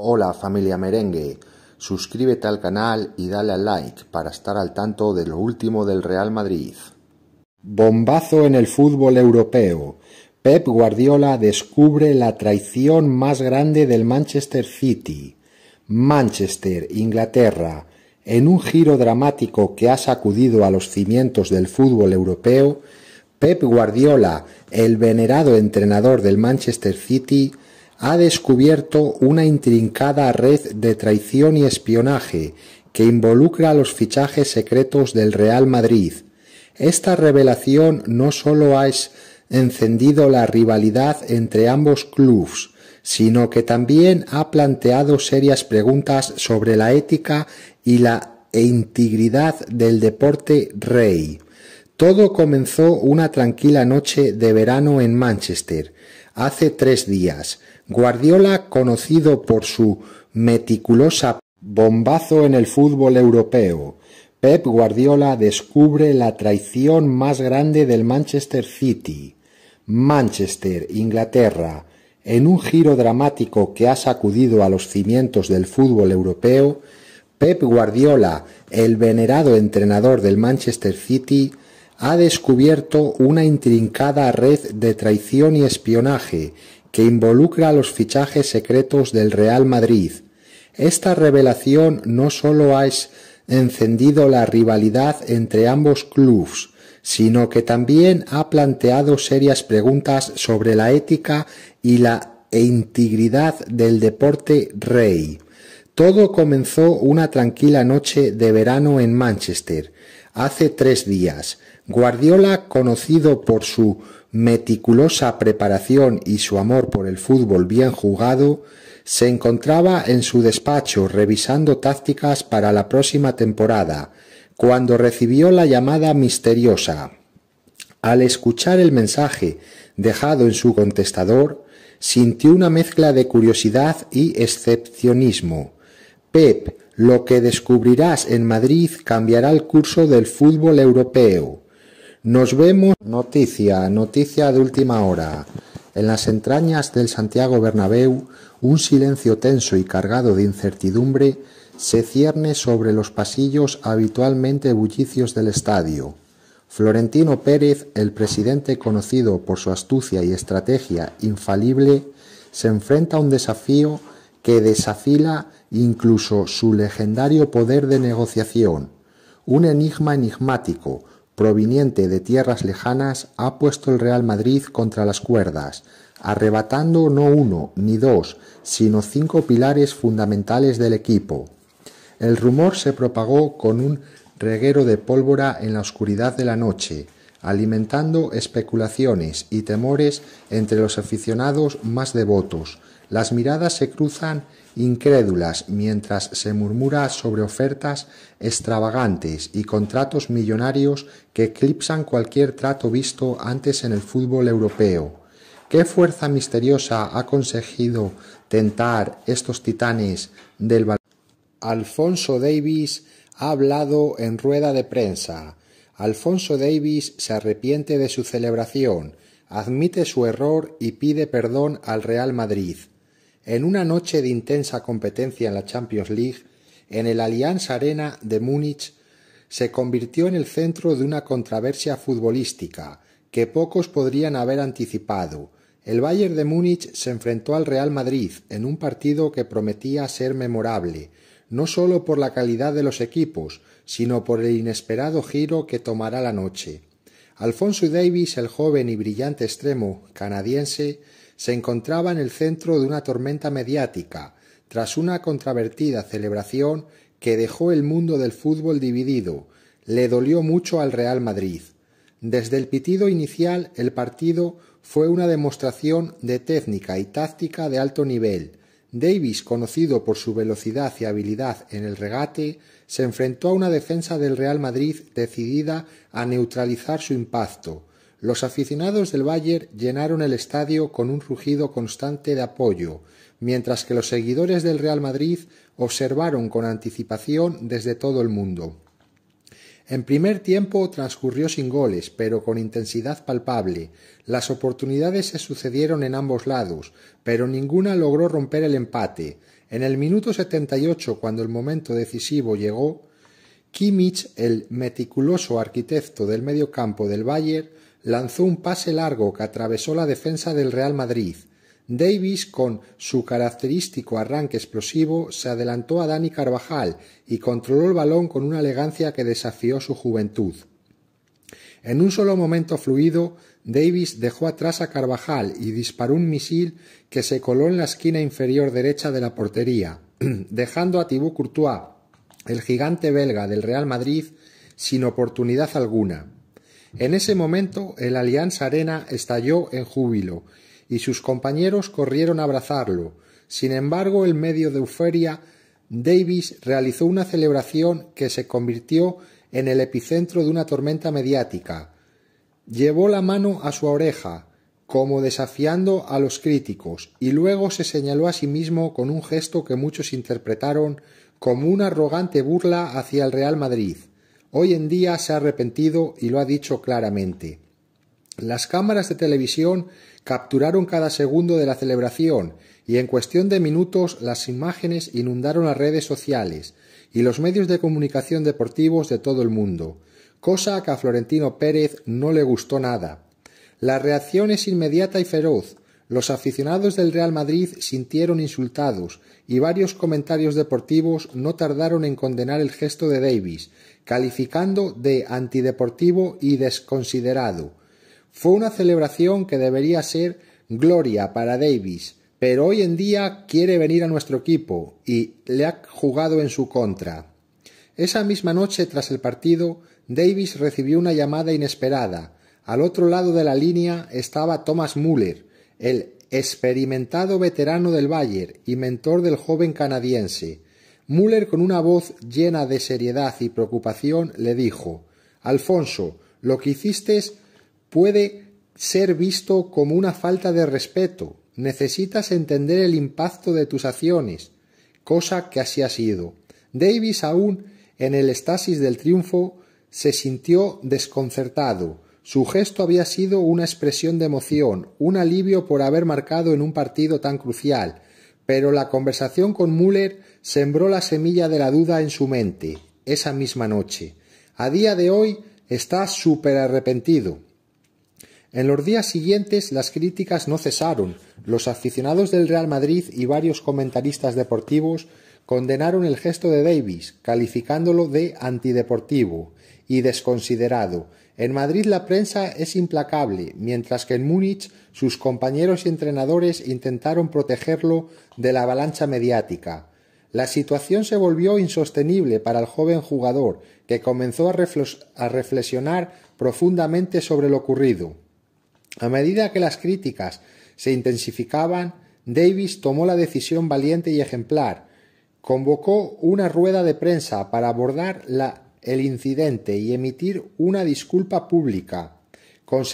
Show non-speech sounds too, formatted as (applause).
Hola familia merengue, suscríbete al canal y dale al like para estar al tanto de lo último del Real Madrid. Bombazo en el fútbol europeo. Pep Guardiola descubre la traición más grande del Manchester City. Manchester, Inglaterra, en un giro dramático que ha sacudido a los cimientos del fútbol europeo, Pep Guardiola, el venerado entrenador del Manchester City, ha descubierto una intrincada red de traición y espionaje que involucra los fichajes secretos del Real Madrid. Esta revelación no sólo ha encendido la rivalidad entre ambos clubes, sino que también ha planteado serias preguntas sobre la ética y la e integridad del deporte rey. Todo comenzó una tranquila noche de verano en Manchester, hace tres días, Guardiola, conocido por su meticulosa bombazo en el fútbol europeo, Pep Guardiola descubre la traición más grande del Manchester City. Manchester, Inglaterra, en un giro dramático que ha sacudido a los cimientos del fútbol europeo, Pep Guardiola, el venerado entrenador del Manchester City, ha descubierto una intrincada red de traición y espionaje que involucra los fichajes secretos del Real Madrid. Esta revelación no solo ha encendido la rivalidad entre ambos clubes, sino que también ha planteado serias preguntas sobre la ética y la e integridad del deporte rey. Todo comenzó una tranquila noche de verano en Manchester, hace tres días. Guardiola, conocido por su meticulosa preparación y su amor por el fútbol bien jugado, se encontraba en su despacho revisando tácticas para la próxima temporada, cuando recibió la llamada misteriosa. Al escuchar el mensaje dejado en su contestador, sintió una mezcla de curiosidad y excepcionismo. Pep, lo que descubrirás en Madrid cambiará el curso del fútbol europeo. Nos vemos. Noticia, noticia de última hora. En las entrañas del Santiago Bernabéu, un silencio tenso y cargado de incertidumbre se cierne sobre los pasillos habitualmente bullicios del estadio. Florentino Pérez, el presidente conocido por su astucia y estrategia infalible, se enfrenta a un desafío que desafila incluso su legendario poder de negociación, un enigma enigmático, proveniente de tierras lejanas, ha puesto el Real Madrid contra las cuerdas, arrebatando no uno ni dos, sino cinco pilares fundamentales del equipo. El rumor se propagó con un reguero de pólvora en la oscuridad de la noche, alimentando especulaciones y temores entre los aficionados más devotos. Las miradas se cruzan incrédulas mientras se murmura sobre ofertas extravagantes y contratos millonarios que eclipsan cualquier trato visto antes en el fútbol europeo. ¿Qué fuerza misteriosa ha conseguido tentar estos titanes del balón? Alfonso Davis ha hablado en rueda de prensa Alfonso Davis se arrepiente de su celebración, admite su error y pide perdón al Real Madrid. En una noche de intensa competencia en la Champions League, en el Allianz Arena de Múnich, se convirtió en el centro de una controversia futbolística que pocos podrían haber anticipado. El Bayern de Múnich se enfrentó al Real Madrid en un partido que prometía ser memorable, no sólo por la calidad de los equipos, sino por el inesperado giro que tomará la noche. Alfonso Davis, el joven y brillante extremo canadiense, se encontraba en el centro de una tormenta mediática, tras una controvertida celebración que dejó el mundo del fútbol dividido, le dolió mucho al Real Madrid. Desde el pitido inicial el partido fue una demostración de técnica y táctica de alto nivel, Davis, conocido por su velocidad y habilidad en el regate, se enfrentó a una defensa del Real Madrid decidida a neutralizar su impacto. Los aficionados del Bayern llenaron el estadio con un rugido constante de apoyo, mientras que los seguidores del Real Madrid observaron con anticipación desde todo el mundo. En primer tiempo transcurrió sin goles, pero con intensidad palpable. Las oportunidades se sucedieron en ambos lados, pero ninguna logró romper el empate. En el minuto 78, cuando el momento decisivo llegó, Kimmich, el meticuloso arquitecto del medio campo del Bayern, lanzó un pase largo que atravesó la defensa del Real Madrid. Davis, con su característico arranque explosivo, se adelantó a Dani Carvajal y controló el balón con una elegancia que desafió su juventud. En un solo momento fluido, Davis dejó atrás a Carvajal y disparó un misil que se coló en la esquina inferior derecha de la portería, (clears throat) dejando a Thibaut Courtois, el gigante belga del Real Madrid, sin oportunidad alguna. En ese momento el Alianza Arena estalló en júbilo y sus compañeros corrieron a abrazarlo. Sin embargo, en medio de euforia, Davis realizó una celebración que se convirtió en el epicentro de una tormenta mediática. Llevó la mano a su oreja, como desafiando a los críticos, y luego se señaló a sí mismo con un gesto que muchos interpretaron como una arrogante burla hacia el Real Madrid. Hoy en día se ha arrepentido y lo ha dicho claramente. Las cámaras de televisión capturaron cada segundo de la celebración y en cuestión de minutos las imágenes inundaron las redes sociales y los medios de comunicación deportivos de todo el mundo, cosa que a Florentino Pérez no le gustó nada. La reacción es inmediata y feroz. Los aficionados del Real Madrid sintieron insultados y varios comentarios deportivos no tardaron en condenar el gesto de Davis, calificando de antideportivo y desconsiderado. Fue una celebración que debería ser gloria para Davis, pero hoy en día quiere venir a nuestro equipo y le ha jugado en su contra. Esa misma noche tras el partido, Davis recibió una llamada inesperada. Al otro lado de la línea estaba Thomas Müller, el experimentado veterano del Bayern y mentor del joven canadiense. Müller, con una voz llena de seriedad y preocupación, le dijo Alfonso, lo que hiciste es puede ser visto como una falta de respeto. Necesitas entender el impacto de tus acciones, cosa que así ha sido. Davis aún en el estasis del triunfo se sintió desconcertado. Su gesto había sido una expresión de emoción, un alivio por haber marcado en un partido tan crucial, pero la conversación con Müller sembró la semilla de la duda en su mente esa misma noche. A día de hoy está súper arrepentido. En los días siguientes las críticas no cesaron. Los aficionados del Real Madrid y varios comentaristas deportivos condenaron el gesto de Davis, calificándolo de antideportivo y desconsiderado. En Madrid la prensa es implacable, mientras que en Múnich sus compañeros y entrenadores intentaron protegerlo de la avalancha mediática. La situación se volvió insostenible para el joven jugador, que comenzó a, a reflexionar profundamente sobre lo ocurrido. A medida que las críticas se intensificaban, Davis tomó la decisión valiente y ejemplar. Convocó una rueda de prensa para abordar el incidente y emitir una disculpa pública.